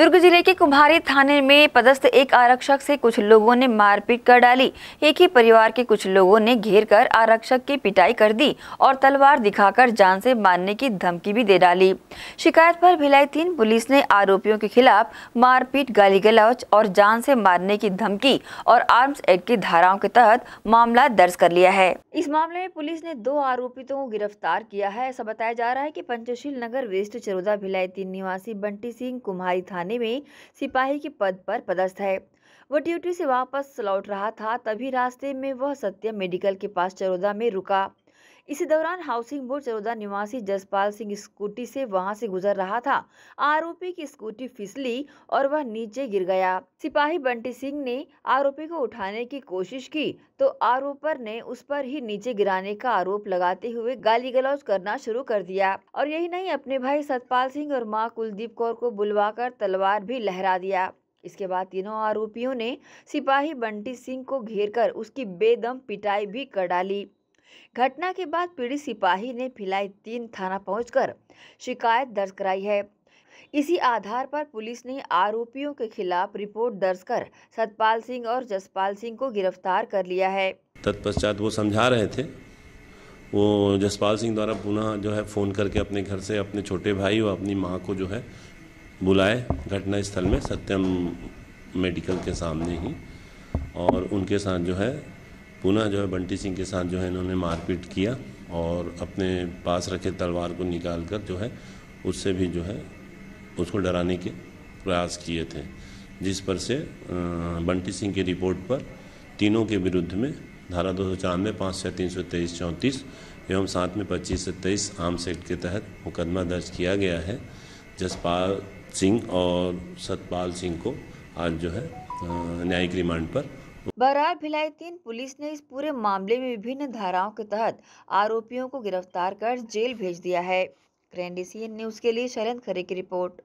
दुर्ग जिले के कुम्हारी थाने में पदस्थ एक आरक्षक से कुछ लोगों ने मारपीट कर डाली एक ही परिवार के कुछ लोगों ने घेर कर आरक्षक की पिटाई कर दी और तलवार दिखाकर जान से मारने की धमकी भी दे डाली शिकायत पर भिलाई तीन पुलिस ने आरोपियों के खिलाफ मारपीट गाली गलौच और जान से मारने की धमकी और आर्म्स एक्ट की धाराओं के तहत मामला दर्ज कर लिया है इस मामले में पुलिस ने दो आरोपितों को गिरफ्तार किया है ऐसा बताया जा रहा है की पंचशील नगर वेस्ट चरोदा भिलाई तीन निवासी बंटी सिंह कुम्हारी थाने थाने में सिपाही के पद पर पदस्थ है वह ड्यूटी से वापस लौट रहा था तभी रास्ते में वह सत्य मेडिकल के पास चरोदा में रुका इसी दौरान हाउसिंग बोर्ड चरोदा निवासी जसपाल सिंह स्कूटी से वहां से गुजर रहा था आरोपी की स्कूटी फिसली और वह नीचे गिर गया सिपाही बंटी सिंह ने आरोपी को उठाने की कोशिश की तो आरोपर ने उस पर ही नीचे गिराने का आरोप लगाते हुए गाली गलौज करना शुरू कर दिया और यही नहीं अपने भाई सतपाल सिंह और माँ कुलदीप कौर को बुलवा तलवार भी लहरा दिया इसके बाद तीनों आरोपियों ने सिपाही बंटी सिंह को घेरकर उसकी बेदम पिटाई भी कर डाली घटना के बाद पीड़ित सिपाही ने भिलाई तीन थाना पहुंचकर शिकायत दर्ज कराई है इसी आधार पर पुलिस ने आरोपियों के खिलाफ रिपोर्ट दर्ज कर सतपाल सिंह और जसपाल सिंह को गिरफ्तार कर लिया है तत्पश्चात वो समझा रहे थे वो जसपाल सिंह द्वारा पुनः जो है फ़ोन करके अपने घर से अपने छोटे भाई और अपनी माँ को जो है बुलाए घटना स्थल में सत्यम मेडिकल के सामने ही और उनके साथ जो है पुनः जो है बंटी सिंह के साथ जो है इन्होंने मारपीट किया और अपने पास रखे तलवार को निकाल कर जो है उससे भी जो है उसको डराने के प्रयास किए थे जिस पर से बंटी सिंह की रिपोर्ट पर तीनों के विरुद्ध में धारा दो सौ चौरानवे पाँच से तीन सौ तेईस चौंतीस एवं सात में पच्चीस से तेईस आर्म्स एक्ट के तहत मुकदमा दर्ज किया गया है जसपाल सिंह और सतपाल सिंह को आज जो है न्यायिक रिमांड पर बहरहाल भिलाई तीन पुलिस ने इस पूरे मामले में विभिन्न धाराओं के तहत आरोपियों को गिरफ्तार कर जेल भेज दिया है क्रेंडिसियन न्यूज के लिए शरण खरे की रिपोर्ट